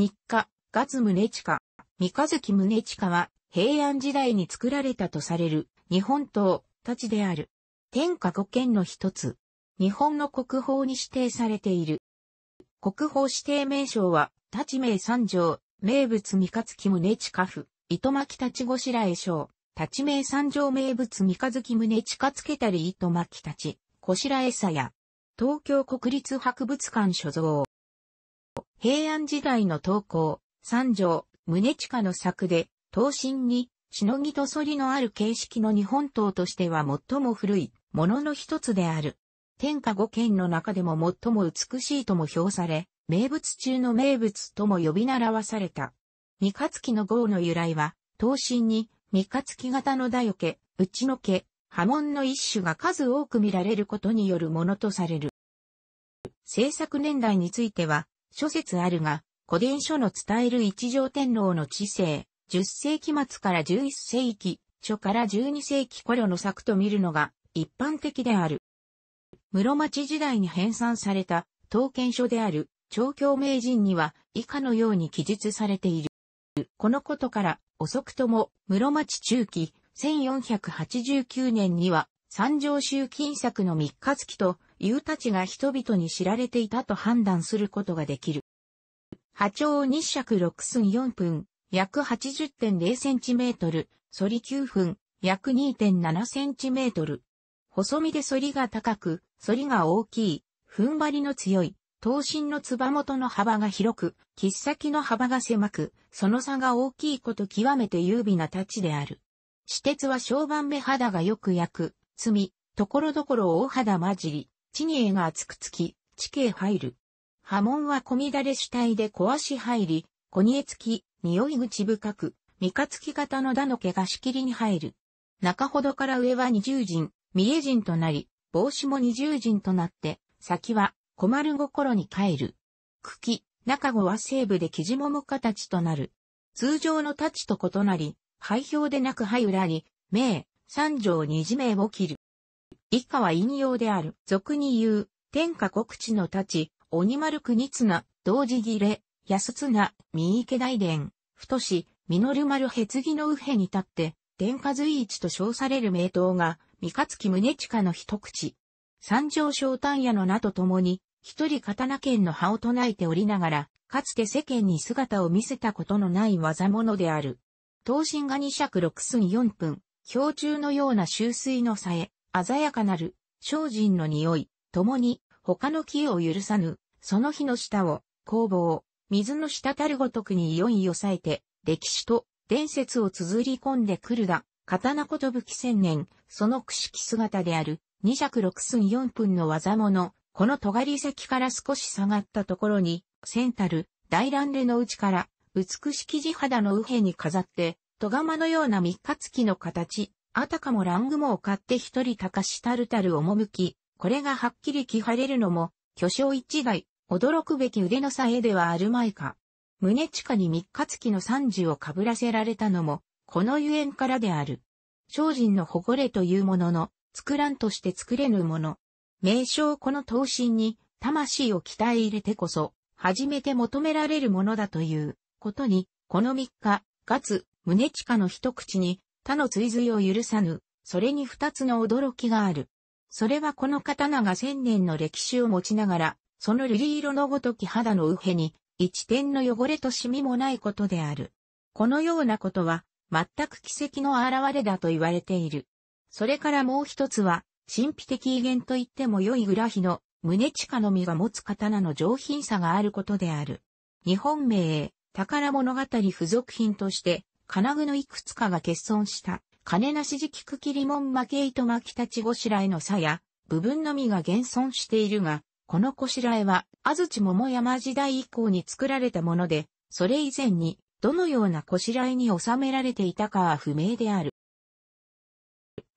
日課、月宗近、三日月宗近は平安時代に作られたとされる日本刀、たちである。天下五剣の一つ。日本の国宝に指定されている。国宝指定名称は、太刀名三条、名物三日月宗近府、糸巻太刀らえ賞。太刀名三条名物三日月宗近つけたり糸巻太刀、らえさや。東京国立博物館所蔵。平安時代の投稿、三条、宗近の作で、刀身に、しのぎとそりのある形式の日本刀としては最も古いものの一つである。天下五剣の中でも最も美しいとも評され、名物中の名物とも呼び習わされた。三日月の号の由来は、刀身に、三日月型のだよけ、内のけ、波紋の一種が数多く見られることによるものとされる。制作年代については、諸説あるが、古伝書の伝える一条天皇の治世、10世紀末から11世紀、初から12世紀頃の作と見るのが一般的である。室町時代に編纂された、刀剣書である、長教名人には以下のように記述されている。このことから遅くとも室町中期1489年には三条集金作の三日月とユーたちが人々に知られていたと判断することができる。波長日尺6寸4分、約 80.0cm、反り9分、約 2.7cm。細身で反りが高く、反りが大きい、踏ん張りの強い、頭身のつば元の幅が広く、切っ先の幅が狭く、その差が大きいこと極めて優美な太刀である。私鉄は小判目肌がよく焼く、積み、ところどころ大肌混じり、地に絵が厚くつき、地形入る。波紋は小乱れ主体で壊し入り、小にえつき、匂い口深く、三日月型の打の毛がしきりに入る。中ほどから上は二重人、三重人となり、帽子も二重人となって、先は小丸心に帰る。茎、中後は西部で木地桃形となる。通常の太刀と異なり、廃表でなく灰裏に、名、三条二字名を切る。以下は引用である。俗に言う、天下国地の立ち、鬼丸国綱、同時切れ、安綱、三池大伝、太し、実丸へつぎの右辺に立って、天下随一と称される名刀が、三日月宗近の一口。三条昇丹屋の名と共に、一人刀剣の葉を唱えておりながら、かつて世間に姿を見せたことのない技物である。刀身が二尺六寸四分、氷柱のような周水のさえ、鮮やかなる、精進の匂い、共に、他の木を許さぬ、その日の下を、工房、水の滴るごとくに良い抑えて、歴史と伝説を綴り込んでくるが、刀こと武器千年、その串木姿である、二尺六寸四分の技物、この尖り石から少し下がったところに、センタル、大乱れの内から、美しき地肌の右辺に飾って、戸釜のような三日月の形、あたかもラングモを買って一人高したるたる赴き、これがはっきり聞かれるのも、巨匠一概、驚くべき腕のさえではあるまいか。地近に三日月の三時をかぶらせられたのも、このゆえんからである。精進の誇れというものの、作らんとして作れぬもの。名称この刀身に、魂を鍛え入れてこそ、初めて求められるものだという、ことに、この三日、月、地近の一口に、他の追随を許さぬ、それに二つの驚きがある。それはこの刀が千年の歴史を持ちながら、その瑠璃色のごとき肌の右辺に、一点の汚れとシミもないことである。このようなことは、全く奇跡の現れだと言われている。それからもう一つは、神秘的威厳と言っても良いグラヒの、胸近の実が持つ刀の上品さがあることである。日本名、宝物語付属品として、金具のいくつかが欠損した、金なし時期茎リりン巻糸巻き立ちごしらえの差や、部分のみが減損しているが、このこしらえは、安土桃山時代以降に作られたもので、それ以前に、どのようなこしらえに収められていたかは不明である。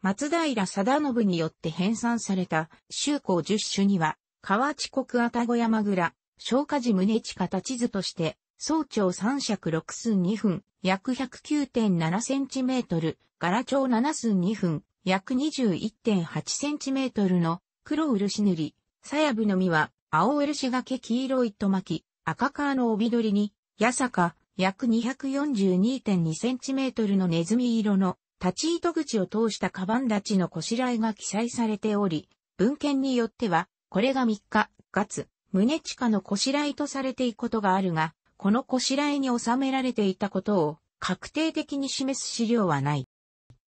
松平貞信によって編纂された、修行十種には、河内国愛宕山倉、昇華寺宗近立地図として、総長三尺六寸二分、約 109.7cm、柄長7寸2分、約 21.8cm の黒漆塗り、鞘部の実は青漆がけ黄色い糸巻き、赤皮の帯取りに、八坂、約 242.2cm のネズミ色の立ち糸口を通したカバン立ちのこしらえが記載されており、文献によっては、これが3日、月、胸地下のこしらえとされていくことがあるが、このこしらえに収められていたことを確定的に示す資料はない。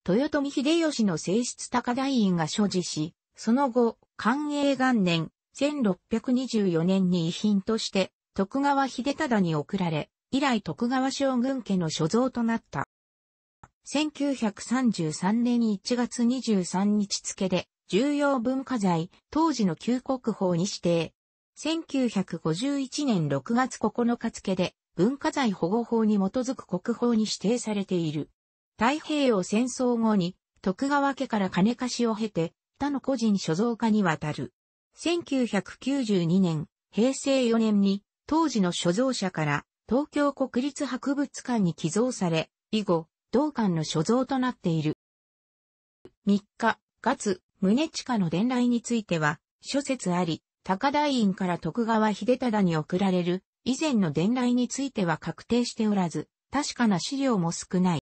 豊臣秀吉の正室高台院が所持し、その後、寛永元年、1624年に遺品として、徳川秀忠に贈られ、以来徳川将軍家の所蔵となった。1933年1月23日付で、重要文化財、当時の旧国宝に指定、1951年6月9日付で文化財保護法に基づく国宝に指定されている。太平洋戦争後に徳川家から金貸しを経て他の個人所蔵家にわたる。1992年、平成4年に当時の所蔵者から東京国立博物館に寄贈され、以後、同館の所蔵となっている。3日、月、宗近の伝来については、諸説あり、高台院から徳川秀忠に送られる以前の伝来については確定しておらず、確かな資料も少ない。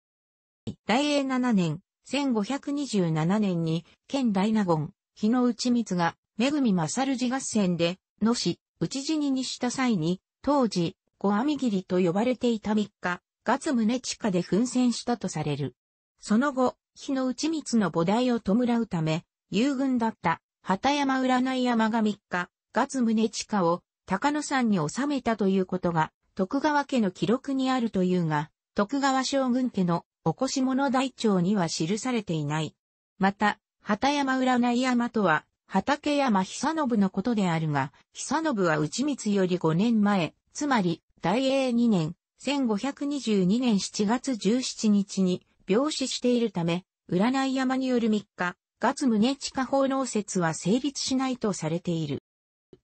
大英7年、1527年に、県大納言、日野内光が、恵み勝寺合戦で、野市、内地にした際に、当時、小網切と呼ばれていた三日、月宗地下で奮戦したとされる。その後、日野内光の母提を弔うため、遊軍だった畑山占い山が3日、月宗下を高野山に収めたということが、徳川家の記録にあるというが、徳川将軍家の起こし物台帳には記されていない。また、畑山占い山とは、畑山久信のことであるが、久信は内光より5年前、つまり、大英2年、1522年7月17日に病死しているため、占い山による3日、月宗下奉納説は成立しないとされている。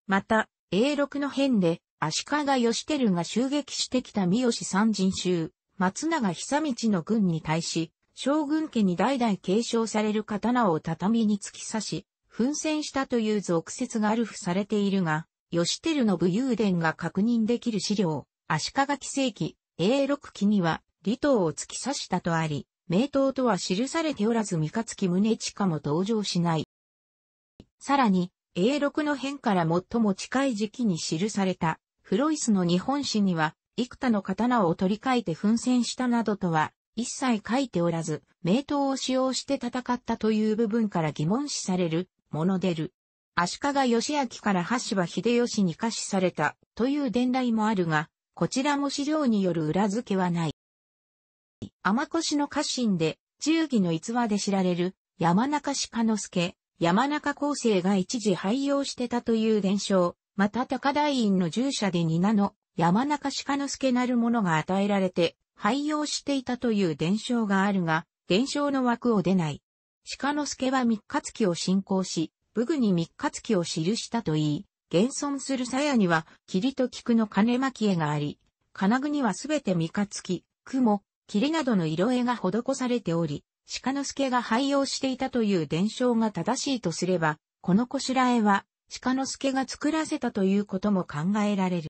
また、A6 の変で、足利義輝が襲撃してきた三好三人衆、松永久道の軍に対し、将軍家に代々継承される刀を畳に突き刺し、奮戦したという俗説がある付されているが、義輝の武勇伝が確認できる資料、足利紀世紀、6期には、李島を突き刺したとあり、名刀とは記されておらず三日月宗近も登場しない。さらに、永禄の変から最も近い時期に記された、フロイスの日本史には、幾多の刀を取り替えて奮戦したなどとは、一切書いておらず、名刀を使用して戦ったという部分から疑問視される、もの出る。足利義明から橋場秀吉に下賜されたという伝来もあるが、こちらも資料による裏付けはない。天越の家臣で、忠義の逸話で知られる、山中鹿之助、山中厚生が一時廃用してたという伝承、また高台院の従者で名の山中鹿之助なるものが与えられて、廃用していたという伝承があるが、伝承の枠を出ない。鹿之助は三日月を信仰し、武具に三日月を記したといい、現存する鞘には、霧と菊の金巻絵があり、金具にはすべて三日月、雲、霧などの色絵が施されており、鹿之助が廃用していたという伝承が正しいとすれば、このこしらえは、鹿之助が作らせたということも考えられる。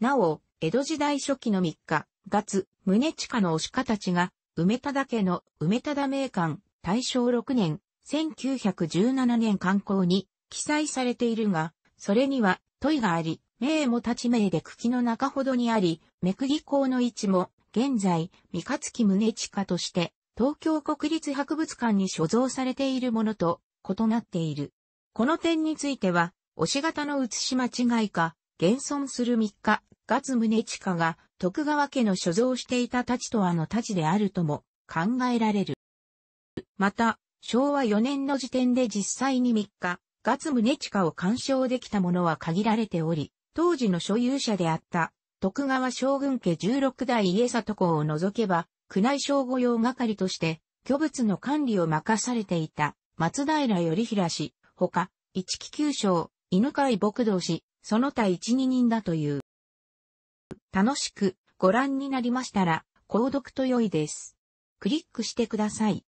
なお、江戸時代初期の3日、月、宗近の押鹿たちが、梅田家の梅田名館、大正6年、1917年刊行に記載されているが、それには、問いがあり、名も立ち名で茎の中ほどにあり、目釘口の位置も、現在、三日月宗近として、東京国立博物館に所蔵されているものと異なっている。この点については、押し型の写し間違いか、現存する3日、月宗近が徳川家の所蔵していた太刀とはの太刀であるとも考えられる。また、昭和4年の時点で実際に3日、月宗近を鑑賞できたものは限られており、当時の所有者であった徳川将軍家16代家里子を除けば、宮内省御用係として、巨物の管理を任されていた、松平頼平氏、他、一木九章、犬飼牧道氏、その他一二人だという。楽しくご覧になりましたら、購読と良いです。クリックしてください。